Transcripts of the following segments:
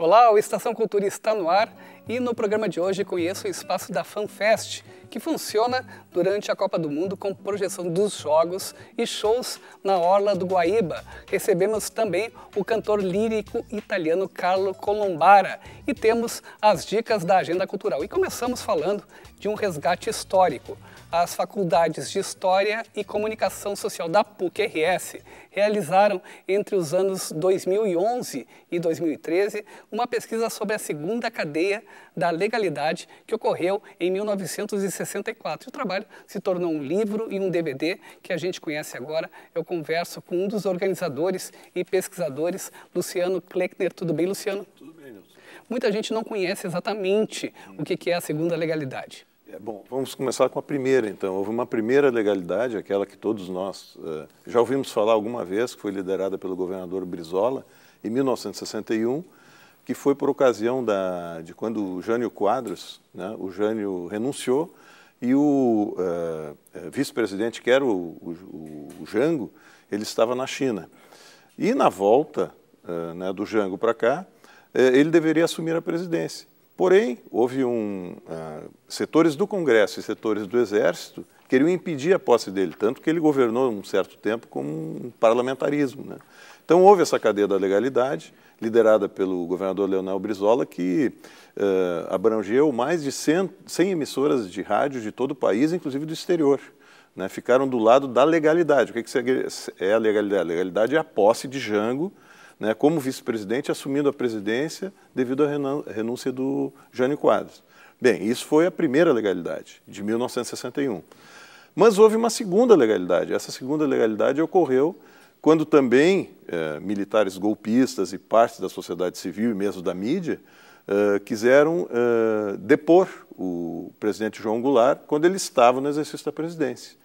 Olá, o Estação Cultura está no ar e no programa de hoje conheço o espaço da FanFest, que funciona durante a Copa do Mundo com projeção dos jogos e shows na Orla do Guaíba. Recebemos também o cantor lírico italiano Carlo Colombara e temos as dicas da agenda cultural. E começamos falando de um resgate histórico as faculdades de História e Comunicação Social da PUC-RS realizaram, entre os anos 2011 e 2013, uma pesquisa sobre a segunda cadeia da legalidade que ocorreu em 1964. O trabalho se tornou um livro e um DVD que a gente conhece agora. Eu converso com um dos organizadores e pesquisadores, Luciano Kleckner. Tudo bem, Luciano? Tudo bem, Nilson. Muita gente não conhece exatamente o que é a segunda legalidade. É, bom, vamos começar com a primeira, então. Houve uma primeira legalidade, aquela que todos nós uh, já ouvimos falar alguma vez, que foi liderada pelo governador Brizola, em 1961, que foi por ocasião da, de quando o Jânio Quadros, né, o Jânio renunciou, e o uh, vice-presidente, que era o, o, o, Jango, ele estava na China. E na volta uh, né, do Jango para cá, ele deveria assumir a presidência. Porém, houve um, uh, setores do Congresso e setores do Exército queriam impedir a posse dele, tanto que ele governou um certo tempo como um parlamentarismo. Né? Então houve essa cadeia da legalidade, liderada pelo governador Leonel Brizola, que uh, abrangeu mais de 100, 100 emissoras de rádio de todo o país, inclusive do exterior. Né? Ficaram do lado da legalidade. O que, que é a legalidade? A legalidade é a posse de Jango né, como vice-presidente, assumindo a presidência devido à renúncia do Jânio Quadros. Bem, isso foi a primeira legalidade, de 1961. Mas houve uma segunda legalidade. Essa segunda legalidade ocorreu quando também eh, militares golpistas e parte da sociedade civil e mesmo da mídia eh, quiseram eh, depor o presidente João Goulart quando ele estava no exercício da presidência.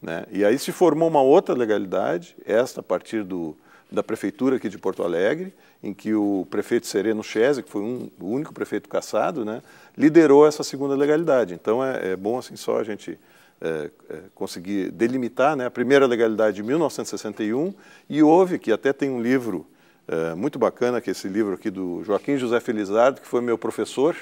Né? E aí se formou uma outra legalidade, esta a partir do da prefeitura aqui de Porto Alegre, em que o prefeito Sereno Chese, que foi um, o único prefeito caçado, né, liderou essa segunda legalidade. Então é, é bom assim só a gente é, é, conseguir delimitar né, a primeira legalidade de 1961 e houve que até tem um livro é, muito bacana que é esse livro aqui do Joaquim José Felizardo, que foi meu professor,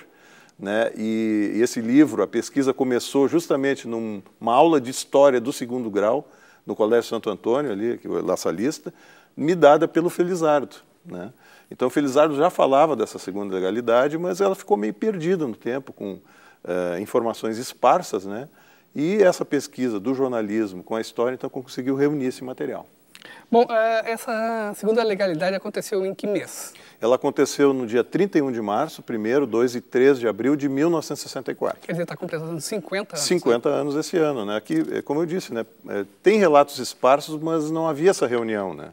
né? E, e, esse livro, a pesquisa começou justamente numa aula de história do segundo grau no Colégio Santo Antônio ali, que é laçalista, me dada pelo Felizardo. Né? Então, Felizardo já falava dessa segunda legalidade, mas ela ficou meio perdida no tempo, com uh, informações esparsas, né? E essa pesquisa do jornalismo com a história, então, conseguiu reunir esse material. Bom, uh, essa segunda legalidade aconteceu em que mês? Ela aconteceu no dia 31 de março, 1 2 e 3 de abril de 1964. Quer dizer, está completando 50 anos. 50 né? anos esse ano, né? Aqui, eh, como eu disse, né? tem relatos esparsos, mas não havia essa reunião, né?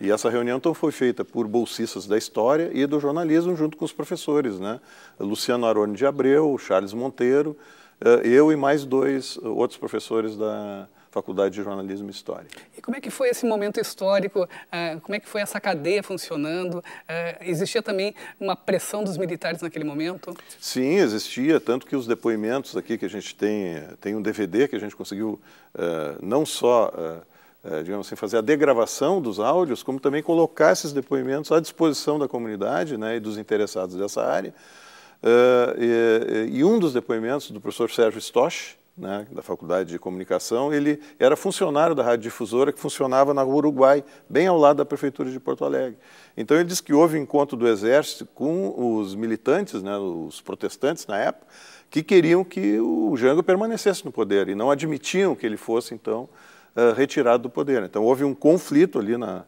E essa reunião então foi feita por bolsistas da história e do jornalismo junto com os professores, né? Luciano Arone de Abreu, Charles Monteiro, eh, eu e mais dois eh, outros professores da Faculdade de Jornalismo e História. E como é que foi esse momento histórico? Eh, como é que foi essa cadeia funcionando? Existia também uma pressão dos militares naquele momento? Sim, existia, tanto que os depoimentos aqui que a gente tem, tem um DVD que a gente conseguiu não só eh, digamos assim, fazer a degravação dos áudios, como também colocar esses depoimentos à disposição da comunidade né, e dos interessados dessa área. Eh, e, um dos depoimentos do professor Sérgio Stosch, né, da Faculdade de Comunicação, ele era funcionário da Rádio Difusora, que funcionava na rua Uruguai, bem ao lado da Prefeitura de Porto Alegre. Então ele diz que houve encontro do Exército com os militantes, né, os protestantes na época, que queriam que o Jango permanecesse no poder e não admitiam que ele fosse, então, eh, retirado do poder. Então houve um conflito ali na,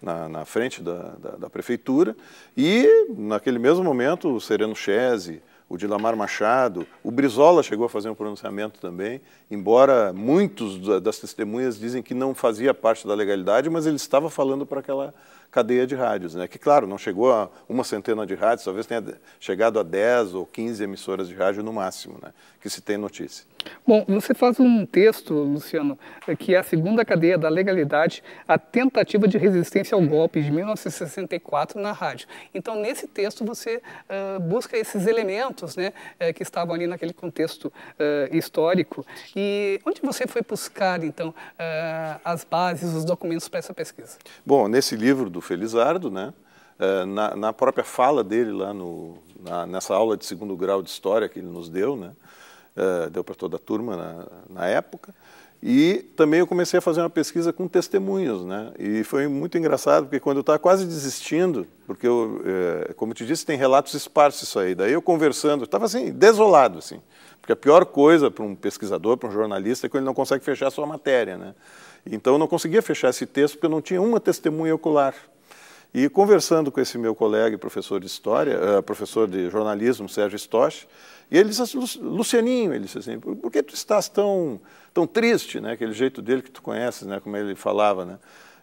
na, na frente da, da, da, prefeitura e, naquele mesmo momento, o Sereno Chese, o Dilamar Machado, o Brizola chegou a fazer um pronunciamento também, embora muitos das testemunhas dizem que não fazia parte da legalidade, mas ele estava falando para aquela cadeia de rádios, né? que claro, não chegou a uma centena de rádios, talvez tenha chegado a 10 ou 15 emissoras de rádio no máximo, né? que se tem notícia. Bom, você faz um texto, Luciano, que é a segunda cadeia da legalidade, a tentativa de resistência ao golpe de 1964 na rádio. Então, nesse texto, você uh, busca esses elementos né, uh, que estavam ali naquele contexto uh, histórico. E onde você foi buscar, então, ah, as bases, os documentos para essa pesquisa? Bom, nesse livro do Felizardo, né, eh, na, na própria fala dele lá no, na, nessa aula de segundo grau de história que ele nos deu, né, é, deu para toda a turma na, na época. E também eu comecei a fazer uma pesquisa com testemunhos, né? E foi muito engraçado, porque quando eu estava quase desistindo, porque eu, é, como eu te disse, tem relatos esparsos isso aí. Daí eu conversando, estava assim, desolado, assim. Porque a pior coisa para um pesquisador, para um jornalista, é quando ele não consegue fechar a sua matéria, né? Então eu não conseguia fechar esse texto porque eu não tinha uma testemunha ocular. E conversando com esse meu colega e professor de história, uh, professor de jornalismo, Sérgio Stosch, e ele disse assim, Lucianinho, ele disse assim, por que tu estás tão, tão triste, né? Aquele jeito dele que tu conheces, né? Como ele falava, né?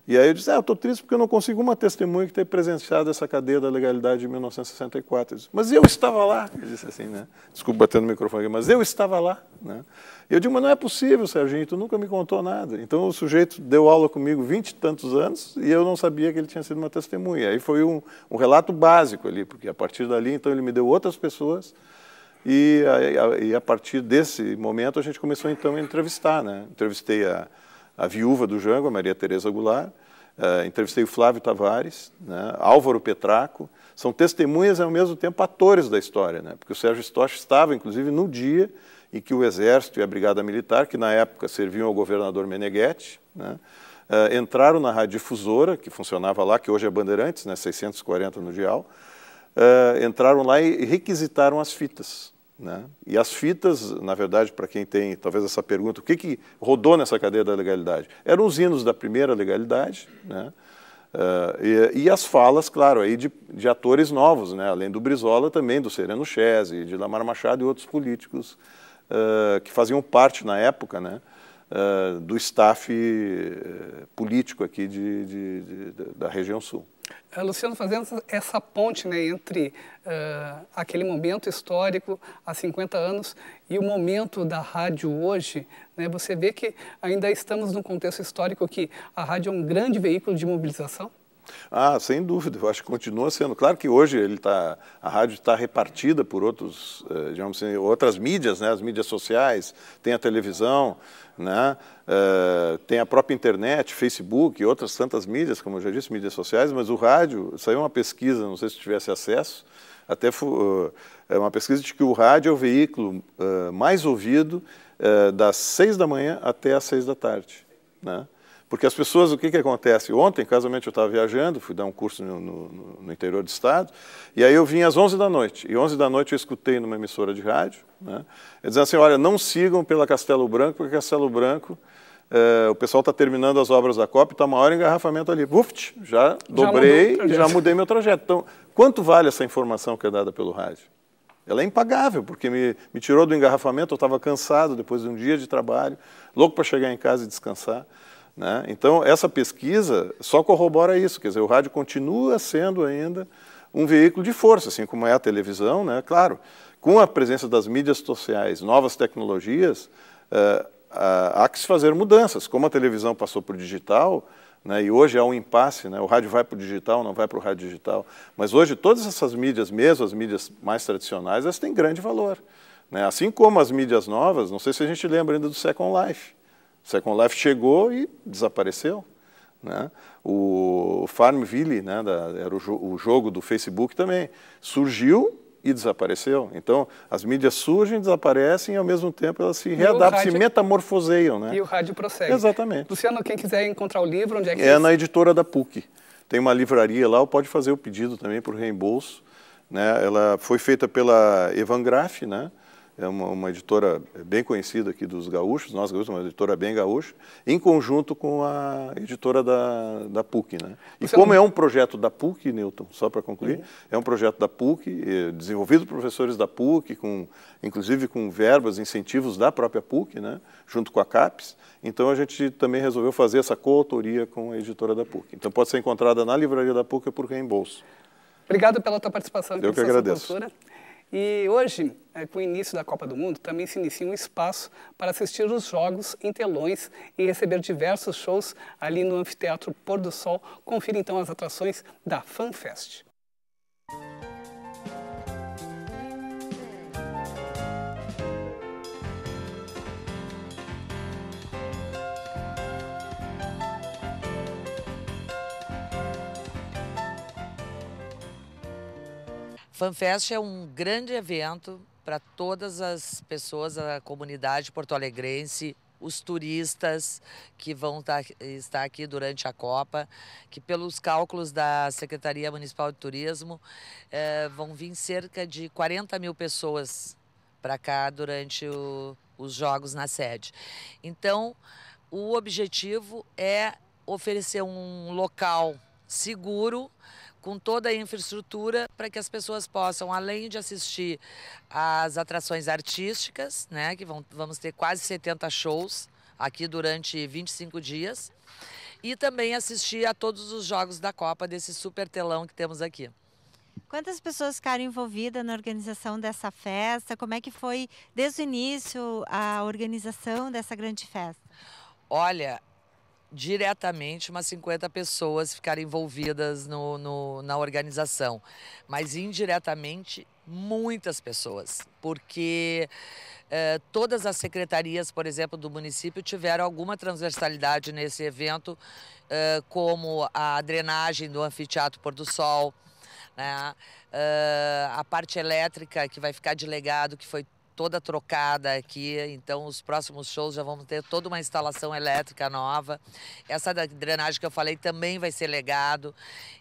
E aí eu disse, ah, eu estou triste porque eu não consigo uma testemunha que tenha presenciado essa cadeia da legalidade de 1964. Eu disse, mas eu estava lá, ele disse assim, né? Desculpa bater no microfone aqui, mas eu estava lá, né? Eu digo, mas não é possível, Serginho, tu nunca me contou nada. Então o sujeito deu aula comigo vinte e tantos anos e eu não sabia que ele tinha sido uma testemunha. Aí foi um, um relato básico ali, porque a partir dali, então, ele me deu outras pessoas e a, a, e a partir desse momento a gente começou, então, a entrevistar, né? Entrevistei a a viúva do Jango, a Maria Tereza Goulart, uh, entrevistei o Flávio Tavares, né, Álvaro Petraco, são testemunhas e, ao mesmo tempo, atores da história, né, porque o Sérgio Stoch estava, inclusive, no dia em que o Exército e a Brigada Militar, que na época serviam ao governador Meneghetti, né, uh, entraram na radiodifusora, que funcionava lá, que hoje é Bandeirantes, né, 640 no dial, uh, entraram lá e requisitaram as fitas né? E as fitas, na verdade, para quem tem talvez essa pergunta, o que, que rodou nessa cadeia da legalidade? Eram os hinos da primeira legalidade, né? Uh, e, e, as falas, claro, aí de, de, atores novos, né? além do Brizola, também do Sereno Chese, de Lamar Machado e outros políticos uh, que faziam parte na época né? Uh, do staff político aqui de, de, da região sul. Eh, Luciano, fazendo essa ponte né, entre uh, aquele momento histórico há 50 anos e o momento da rádio hoje, né, você vê que ainda estamos num contexto histórico que a rádio é um grande veículo de mobilização? Ah, sem dúvida, eu acho que continua sendo. Claro que hoje ele tá, a rádio está repartida por outros, eh, digamos assim, outras mídias, né? as mídias sociais, tem a televisão, né? Uh, tem a própria internet, Facebook e outras tantas mídias, como eu já disse, mídias sociais, mas o rádio, saiu uma pesquisa, não sei se tivesse acesso, até uh, é uma pesquisa de que o rádio é o veículo uh, mais ouvido das seis da manhã até às seis da tarde. Né? Porque as pessoas, o que, que acontece? Ontem, casualmente, eu estava viajando, fui dar um curso no, no, no, interior do estado, e aí eu vim às 11 da noite. E 11 da noite eu escutei numa emissora de rádio, né, dizendo assim, olha, não sigam pela Castelo Branco, porque Castelo Branco, eh, o pessoal está terminando as obras da COP, está maior engarrafamento ali. Uft, já dobrei já e já mudei meu trajeto. Então, quanto vale essa informação que é dada pelo rádio? Ela é impagável, porque me, me tirou do engarrafamento, eu estava cansado depois de um dia de trabalho, louco para chegar em casa e descansar. Né? Então, essa pesquisa só corrobora isso, quer dizer, o rádio continua sendo ainda um veículo de força, assim como é a televisão, né? claro, com a presença das mídias sociais, novas tecnologias, uh, uh, há que se fazer mudanças, como a televisão passou para o digital, né? e hoje há é um impasse, né? o rádio vai para o digital, não vai para o rádio digital, mas hoje todas essas mídias, mesmo as mídias mais tradicionais, elas têm grande valor, né? assim como as mídias novas, não sei se a gente lembra ainda do Second Life, Second Life chegou e desapareceu. Né? O Farmville, né, da, era o, jo o, jogo do Facebook também, surgiu e desapareceu. Então, as mídias surgem, desaparecem e, ao mesmo tempo, elas se readaptam, rádio... se metamorfoseiam. Né? E o rádio prossegue. Exatamente. Luciano, quem quiser encontrar o livro, onde é que... É na editora da PUC. Tem uma livraria lá, pode fazer o pedido também por reembolso. Né? Ela foi feita pela Evangraf, né? é uma, uma, editora bem conhecida aqui dos gaúchos, nós gaúchos, uma editora bem gaúcha, em conjunto com a editora da, da PUC. Né? E como é um projeto da PUC, Newton, só para concluir, uhum. é um projeto da PUC, eh, desenvolvido por professores da PUC, com, inclusive com verbas, incentivos da própria PUC, né? junto com a CAPES, então a gente também resolveu fazer essa coautoria com a editora da PUC. Então pode ser encontrada na livraria da PUC por reembolso. Obrigado pela tua participação. Eu que agradeço. Cultura. E hoje, é, com o início da Copa do Mundo, também se inicia um espaço para assistir os jogos em telões e receber diversos shows ali no Anfiteatro Pôr do Sol. Confira então as atrações da FanFest. FanFest é um grande evento para todas as pessoas, a comunidade porto-alegrense, os turistas que vão tá, estar aqui durante a Copa, que pelos cálculos da Secretaria Municipal de Turismo eh, vão vir cerca de 40 mil pessoas para cá durante o, os jogos na sede. Então, o objetivo é oferecer um local seguro com toda a infraestrutura para que as pessoas possam, além de assistir às atrações artísticas, né, que vão, vamos ter quase 70 shows aqui durante 25 dias, e também assistir a todos os jogos da Copa desse super telão que temos aqui. Quantas pessoas ficaram envolvidas na organização dessa festa? Como é que foi desde o início a organização dessa grande festa? Olha, diretamente umas 50 pessoas ficaram envolvidas no, no, na organização, mas indiretamente muitas pessoas, porque eh, todas as secretarias, por exemplo, do município tiveram alguma transversalidade nesse evento, eh, como a drenagem do anfiteatro Pôr do Sol, né? Uh, a parte elétrica que vai ficar de legado, que foi toda trocada aqui, então os próximos shows já vamos ter toda uma instalação elétrica nova. Essa da drenagem que eu falei também vai ser legado.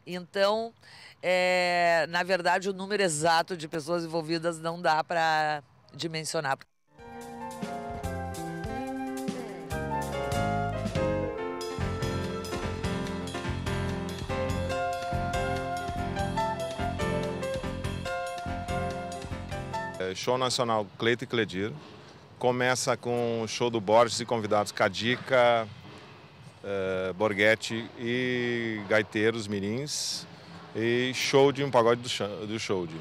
Então, é, na verdade, o número exato de pessoas envolvidas não dá para dimensionar. É, show nacional Cleito e Cledir. Começa com o show do Borges e convidados Cadica, uh, Borghetti e Gaiteiros Mirins. E show de um pagode do, do show de.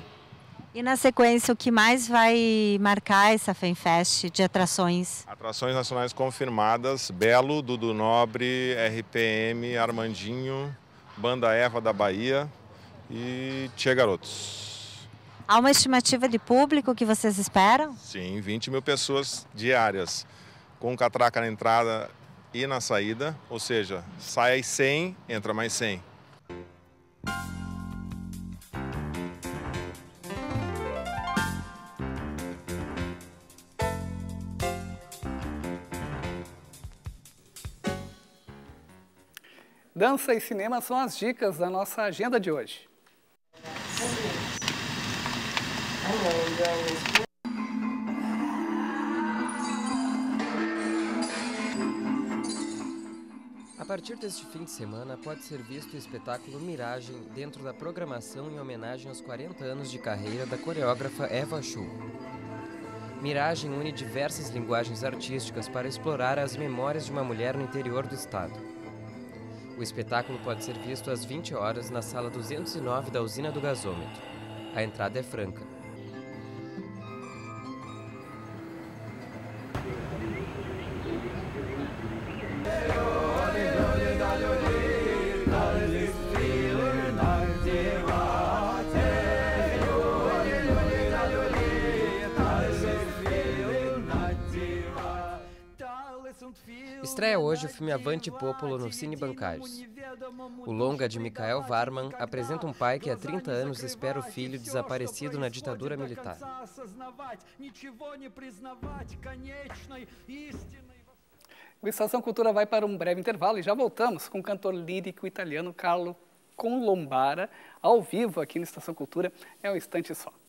E na sequência, o que mais vai marcar essa FanFest de atrações? Atrações nacionais confirmadas: Belo, Dudu Nobre, RPM, Armandinho, Banda Eva da Bahia e Tia Garotos. Há uma estimativa de público que vocês esperam? Sim, 20 mil pessoas diárias, com catraca na entrada e na saída, ou seja, sai 100, entra mais 100. Dança e cinema são as dicas da nossa agenda de hoje. A partir deste fim de semana, pode ser visto o espetáculo Miragem dentro da programação em homenagem aos 40 anos de carreira da coreógrafa Eva Chu. Miragem une diversas linguagens artísticas para explorar as memórias de uma mulher no interior do estado. O espetáculo pode ser visto às 20 horas na sala 209 da usina do gasômetro. A entrada é franca. Estreia hoje o filme Avante Popolo no Cine Bancários. O longa de Mikael Varman apresenta um pai que há 30 anos espera o filho desaparecido na ditadura militar. O Estação Cultura vai para um breve intervalo e já voltamos com o cantor lírico italiano Carlo Conlombara, ao vivo aqui no Estação Cultura. É um instante só.